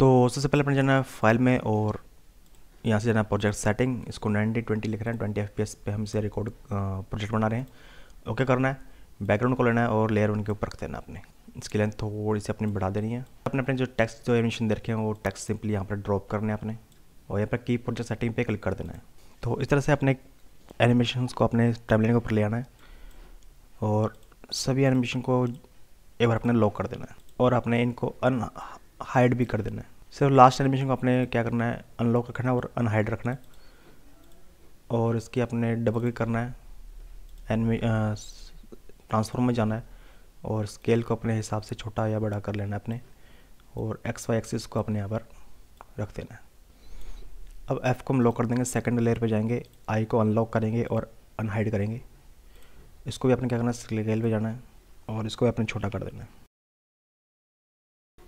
तो सबसे पहले अपने जाना है फाइल में और यहाँ से जाना है प्रोजेक्ट सेटिंग इसको नाइनटी ट्वेंटी लिख रहे हैं ट्वेंटी एफ पे हम इसे रिकॉर्ड प्रोजेक्ट बना रहे हैं ओके करना है बैकग्राउंड को लेना है और लेयर उनके ऊपर रख देना अपने इसकी लेंथ थोड़ी सी अपनी बढ़ा देनी है अपने अपने जो टैक्स जो एमिशन देखे हैं वो टैक्स सिंपली यहाँ पर ड्रॉप करने अपने और यहाँ पर की प्रोजेक्ट सेटिंग पर क्लिक कर देना है तो इस तरह से अपने एनिमेशन को अपने टैबलेट के ऊपर ले आना है और सभी एनिमेशन को एक बार अपने लॉक कर देना है और अपने इनको अन हाइड भी कर देना है सिर्फ लास्ट एनिमेशन को अपने क्या करना है अनलॉक रखना है और अनहाइड रखना है और इसकी अपने डबल क्लिक करना है एनमे ट्रांसफॉर्म में जाना है और स्केल को अपने हिसाब से छोटा या बड़ा कर लेना है अपने और एक्स वाई एक्सिस को अपने यहाँ पर रख देना है अब एफ़ को हम लॉक कर देंगे सेकंड लेयर पे जाएंगे आई को अनलॉक करेंगे और अनहाइड करेंगे इसको भी अपने क्या करना है स्केल पे जाना है और इसको भी अपने छोटा कर देना है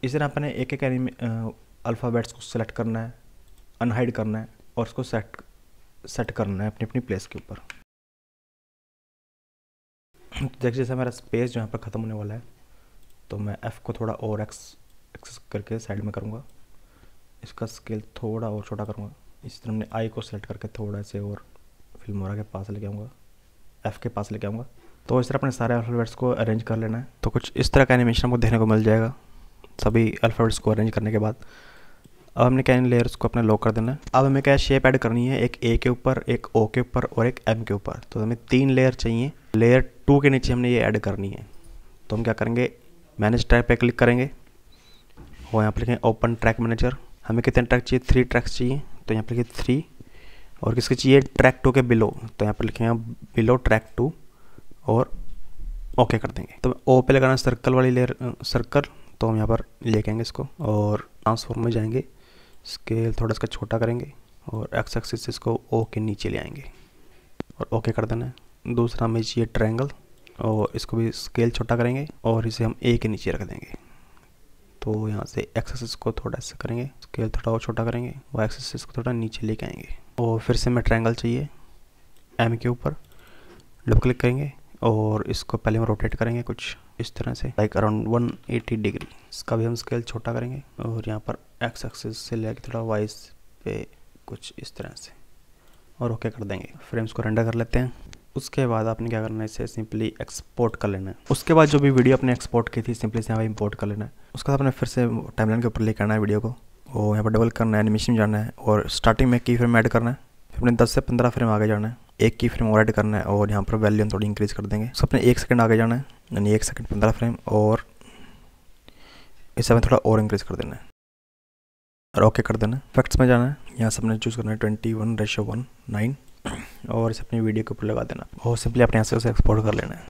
इस तरह अपने एक एक अल्फ़ाबेट्स को सेलेक्ट करना है अनहाइड करना है और उसको सेट सेट करना है अपनी अपनी प्लेस के ऊपर जैसे जैसे मेरा स्पेस जो यहाँ पर ख़त्म होने वाला है तो मैं एफ़ को थोड़ा और एक्स एक्सेस करके साइड में करूँगा इसका स्केल थोड़ा और छोटा करूँगा इसी तरह मैंने आई को सेलेक्ट करके थोड़ा से और फिल्मोरा के पास लेके आऊँगा एफ़ के पास लेके आऊँगा तो इस तरह अपने सारे अल्फ़ाबेट्स को अरेंज कर लेना है तो कुछ इस तरह का एनिमेशन आपको देखने को मिल जाएगा सभी अल्फ़ाबेट्स को अरेंज करने के बाद अब हमने क्या इन लेयर्स को अपना लॉक कर देना है अब हमें क्या शेप ऐड करनी है एक ए के ऊपर एक ओ के ऊपर और एक एम के ऊपर तो हमें तीन लेयर चाहिए लेयर टू के नीचे हमने ये ऐड करनी है तो हम क्या करेंगे मैनेज ट्रैक पे क्लिक करेंगे और यहाँ पर लिखेंगे ओपन ट्रैक मैनेजर हमें कितने ट्रैक चाहिए थ्री ट्रैक्स चाहिए तो यहाँ पर लिखें थ्री और किसके चाहिए ट्रैक टू के बिलो तो यहाँ पर लिखेंगे बिलो ट्रैक टू और ओके कर देंगे तो ओ पे लगाना सर्कल वाली लेयर सर्कल तो हम यहाँ पर ले आएंगे इसको और ट्रांसफॉर्म में जाएंगे स्केल थोड़ा इसका छोटा करेंगे और एक्स एक्सिस इसको ओ के नीचे ले आएंगे और ओके कर देना है दूसरा हमें चाहिए ट्रायंगल और इसको भी स्केल छोटा करेंगे और इसे हम ए के नीचे रख देंगे तो यहाँ से एक्सेस को थोड़ा ऐसा करेंगे स्केल थोड़ा और छोटा करेंगे और एक्सेस को थोड़ा नीचे लेके आएंगे और फिर से हमें ट्रायंगल चाहिए एम के ऊपर डबल क्लिक करेंगे और इसको पहले हम रोटेट करेंगे कुछ इस तरह से लाइक अराउंड 180 डिग्री इसका भी हम स्केल छोटा करेंगे और यहाँ पर एक्स एक्सिस से लेकर थोड़ा वाइस पे कुछ इस तरह से और ओके कर देंगे फ्रेम्स को रेंडर कर लेते हैं उसके बाद आपने क्या करना है इसे सिंपली एक्सपोर्ट कर लेना है उसके बाद जो भी वीडियो आपने एक्सपोर्ट की थी सिंपली से यहाँ पर इम्पोर्ट कर लेना है उसके बाद आपने फिर से टाइमलाइन के ऊपर ले करना है वीडियो को और यहाँ पर डबल करना है एनिमेशन जाना है और स्टार्टिंग में की फ्रेम ऐड करना है फिर अपने दस से पंद्रह फ्रेम आगे जाना है एक की फ्रेम और ऐड करना है और यहाँ पर वैल्यू हम थोड़ी इंक्रीज़ कर देंगे सो अपने एक सेकंड आगे जाना है यानी एक सेकंड पंद्रह फ्रेम और इस हमें थोड़ा और इंक्रीज़ कर देना है और ओके कर देना है फैक्ट्स में जाना है यहाँ से अपने चूज़ करना है twenty one ratio one nine और इसे अपनी वीडियो के ऊपर लगा देना और सिंपली अपने यहाँ से उसे एक्सपोर्ट कर लेना है